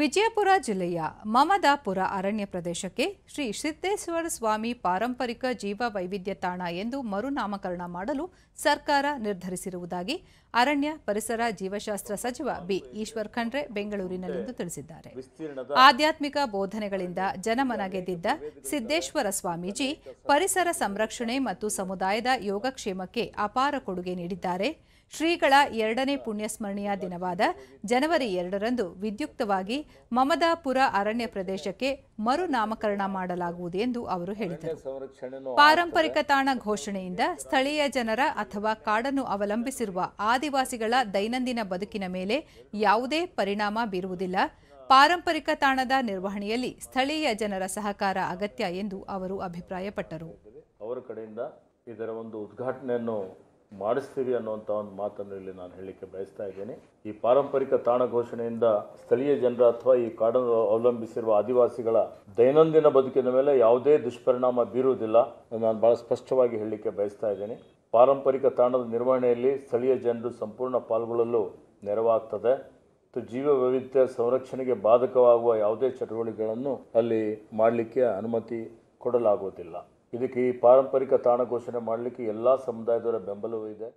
ವಿಜಯಪುರ ಜಿಲ್ಲೆಯ ಮಮದಾಪುರ ಅರಣ್ಯ ಪ್ರದೇಶಕ್ಕೆ ಶ್ರೀ ಸಿದ್ದೇಶ್ವರ ಸ್ವಾಮಿ ಪಾರಂಪರಿಕ ಜೀವ ವೈವಿಧ್ಯ ತಾಣ ಎಂದು ಮರುನಾಮಕರಣ ಮಾಡಲು ಸರ್ಕಾರ ನಿರ್ಧರಿಸಿರುವುದಾಗಿ ಅರಣ್ಯ ಪರಿಸರ ಜೀವಶಾಸ್ತ್ರ ಸಚಿವ ಬಿ ಈಶ್ವರ್ ಖಂಡ್ರೆ ಬೆಂಗಳೂರಿನಲ್ಲಿಂದು ತಿಳಿಸಿದ್ದಾರೆ ಆಧ್ಯಾತ್ಮಿಕ ಬೋಧನೆಗಳಿಂದ ಜನಮನ ಗೆದ್ದಿದ್ದ ಸಿದ್ದೇಶ್ವರ ಸ್ವಾಮೀಜಿ ಪರಿಸರ ಸಂರಕ್ಷಣೆ ಮತ್ತು ಸಮುದಾಯದ ಯೋಗಕ್ಷೇಮಕ್ಕೆ ಅಪಾರ ಕೊಡುಗೆ ನೀಡಿದ್ದಾರೆ ಶ್ರೀಗಳ ಎರಡನೇ ಪುಣ್ಯಸ್ಮರಣೆಯ ದಿನವಾದ ಜನವರಿ ಎರಡರಂದು ವಿದ್ಯುಕ್ತವಾಗಿ ಮಮದಾಪುರ ಅರಣ್ಯ ಪ್ರದೇಶಕ್ಕೆ ಮರು ನಾಮಕರಣ ಮಾಡಲಾಗುವುದು ಎಂದು ಅವರು ಹೇಳಿದರು ಪಾರಂಪರಿಕ ತಾಣ ಘೋಷಣೆಯಿಂದ ಸ್ಥಳೀಯ ಜನರ ಅಥವಾ ಕಾಡನ್ನು ಅವಲಂಬಿಸಿರುವ ಆದಿವಾಸಿಗಳ ದೈನಂದಿನ ಬದುಕಿನ ಮೇಲೆ ಯಾವುದೇ ಪರಿಣಾಮ ಬೀರುವುದಿಲ್ಲ ಪಾರಂಪರಿಕ ತಾಣದ ನಿರ್ವಹಣೆಯಲ್ಲಿ ಸ್ಥಳೀಯ ಜನರ ಸಹಕಾರ ಅಗತ್ಯ ಎಂದು ಅವರು ಅಭಿಪ್ರಾಯಪಟ್ಟರು ಅವರ ಕಡೆಯಿಂದ ಇದರ ಒಂದು ಉದ್ಘಾಟನೆಯನ್ನು ಮಾಡಿಸ್ತೀವಿ ಅನ್ನುವಂಥ ಒಂದು ಮಾತನ್ನು ಇಲ್ಲಿ ನಾನು ಹೇಳಲಿಕ್ಕೆ ಬಯಸ್ತಾ ಇದ್ದೇನೆ ಈ ಪಾರಂಪರಿಕ ತಾಣ ಘೋಷಣೆಯಿಂದ ಸ್ಥಳೀಯ ಜನರ ಅಥವಾ ಈ ಕಾಡನ್ನು ಅವಲಂಬಿಸಿರುವ ಆದಿವಾಸಿಗಳ ದೈನಂದಿನ ಬದುಕಿನ ಮೇಲೆ ಯಾವುದೇ ದುಷ್ಪರಿಣಾಮ ಬೀರುವುದಿಲ್ಲ ನಾನು ಭಾಳ ಸ್ಪಷ್ಟವಾಗಿ ಹೇಳಲಿಕ್ಕೆ ಬಯಸ್ತಾ ಇದ್ದೇನೆ ಪಾರಂಪರಿಕ ತಾಣದ ನಿರ್ವಹಣೆಯಲ್ಲಿ ಸ್ಥಳೀಯ ಜನರು ಸಂಪೂರ್ಣ ಪಾಲ್ಗೊಳ್ಳಲು ನೆರವಾಗ್ತದೆ ಮತ್ತು ಜೀವ ವೈವಿಧ್ಯ ಸಂರಕ್ಷಣೆಗೆ ಬಾಧಕವಾಗುವ ಯಾವುದೇ ಚಟುವಟಿಕೆಗಳನ್ನು ಅಲ್ಲಿ ಮಾಡಲಿಕ್ಕೆ ಅನುಮತಿ ಕೊಡಲಾಗುವುದಿಲ್ಲ ಇದಕ್ಕೆ ಈ ಪಾರಂಪರಿಕ ತಾಣ ಘೋಷಣೆ ಮಾಡಲಿಕ್ಕೆ ಎಲ್ಲ ಸಮುದಾಯದವರ ಬೆಂಬಲವೂ ಇದೆ